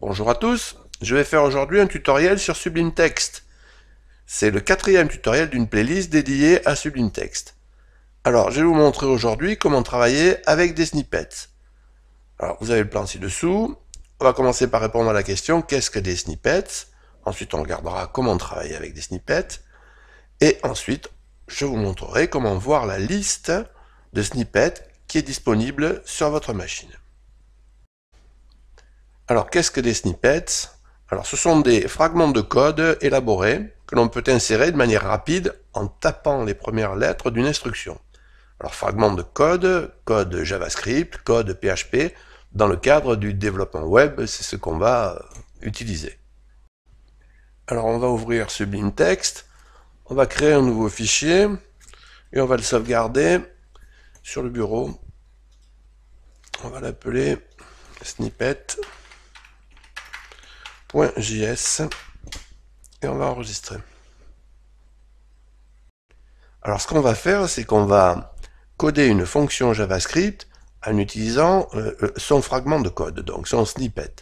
Bonjour à tous, je vais faire aujourd'hui un tutoriel sur Sublime Text. C'est le quatrième tutoriel d'une playlist dédiée à Sublime Text. Alors, je vais vous montrer aujourd'hui comment travailler avec des snippets. Alors, vous avez le plan ci-dessous. On va commencer par répondre à la question « Qu'est-ce que des snippets ?» Ensuite, on regardera comment travailler avec des snippets. Et ensuite, je vous montrerai comment voir la liste de snippets qui est disponible sur votre machine. Alors qu'est-ce que des snippets Alors ce sont des fragments de code élaborés que l'on peut insérer de manière rapide en tapant les premières lettres d'une instruction. Alors fragments de code, code JavaScript, code PHP, dans le cadre du développement web, c'est ce qu'on va euh, utiliser. Alors on va ouvrir Sublime Text, on va créer un nouveau fichier et on va le sauvegarder sur le bureau. On va l'appeler snippet. .js et on va enregistrer. Alors ce qu'on va faire, c'est qu'on va coder une fonction JavaScript en utilisant euh, euh, son fragment de code, donc son snippet.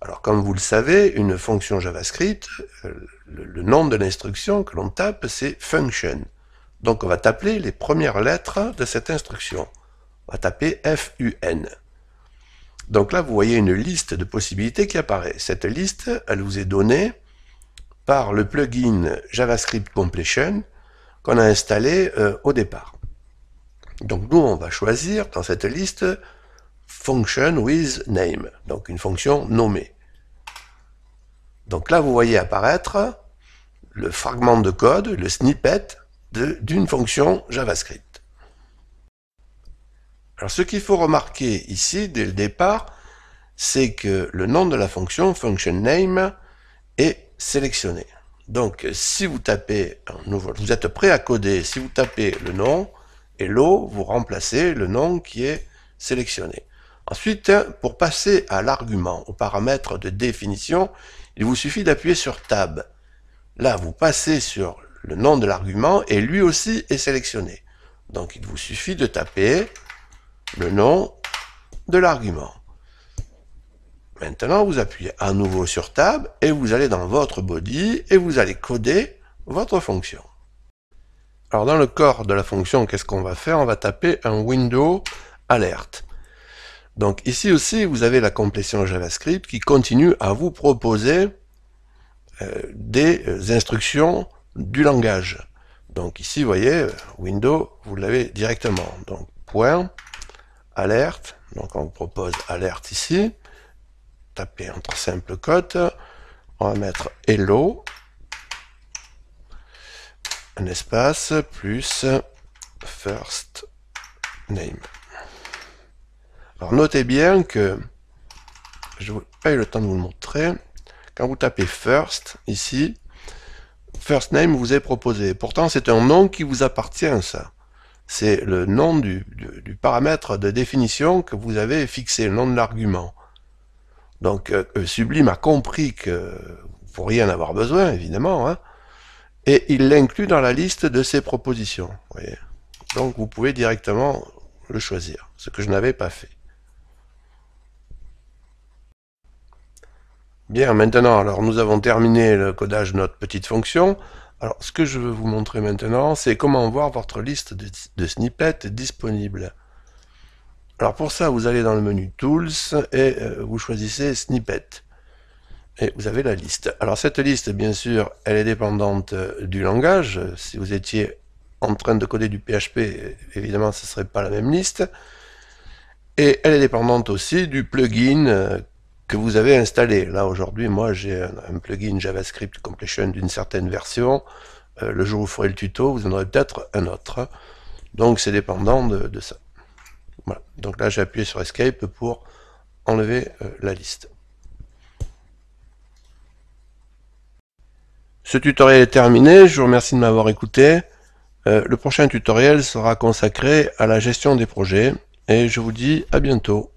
Alors comme vous le savez, une fonction JavaScript, euh, le, le nom de l'instruction que l'on tape, c'est function. Donc on va taper les premières lettres de cette instruction. On va taper FUN. Donc là, vous voyez une liste de possibilités qui apparaît. Cette liste, elle vous est donnée par le plugin JavaScript Completion qu'on a installé euh, au départ. Donc nous, on va choisir dans cette liste Function with name, donc une fonction nommée. Donc là, vous voyez apparaître le fragment de code, le snippet d'une fonction JavaScript. Alors ce qu'il faut remarquer ici, dès le départ, c'est que le nom de la fonction, function name, est sélectionné. Donc si vous tapez, vous êtes prêt à coder, si vous tapez le nom, et hello, vous remplacez le nom qui est sélectionné. Ensuite, pour passer à l'argument, au paramètre de définition, il vous suffit d'appuyer sur Tab. Là, vous passez sur le nom de l'argument et lui aussi est sélectionné. Donc il vous suffit de taper le nom de l'argument. Maintenant, vous appuyez à nouveau sur Tab et vous allez dans votre body et vous allez coder votre fonction. Alors dans le corps de la fonction, qu'est-ce qu'on va faire On va taper un window alert. Donc ici aussi, vous avez la complétion JavaScript qui continue à vous proposer euh, des euh, instructions du langage. Donc ici, vous voyez, euh, window, vous l'avez directement. Donc point, alerte, donc on vous propose alerte ici, tapez entre simple code, on va mettre hello, un espace, plus first name. Alors notez bien que, je n'ai pas eu le temps de vous le montrer, quand vous tapez first ici, first name vous est proposé. Pourtant c'est un nom qui vous appartient ça c'est le nom du, paramètre de définition que vous avez fixé, le nom de l'argument. Donc euh, euh, Sublime a compris que vous pourriez en avoir besoin, évidemment, hein, et il l'inclut dans la liste de ses propositions. Donc vous pouvez directement le choisir, ce que je n'avais pas fait. Bien, maintenant, alors nous avons terminé le codage de notre petite fonction. Alors, ce que je veux vous montrer maintenant, c'est comment voir votre liste de, snippets disponibles. Alors pour ça, vous allez dans le menu Tools et euh, vous choisissez Snippets. Et vous avez la liste. Alors cette liste, bien sûr, elle est dépendante euh, du langage. Si vous étiez en train de coder du PHP, évidemment, ce ne serait pas la même liste. Et elle est dépendante aussi du plugin euh, que vous avez installé. Là aujourd'hui, moi j'ai un, plugin JavaScript Completion d'une certaine version. Euh, le jour où vous ferez le tuto, vous en aurez peut-être un autre. Donc c'est dépendant de, ça. Voilà. Donc là j'ai appuyé sur Escape pour enlever euh, la liste. Ce tutoriel est terminé, je vous remercie de m'avoir écouté. Euh, le prochain tutoriel sera consacré à la gestion des projets et je vous dis à bientôt.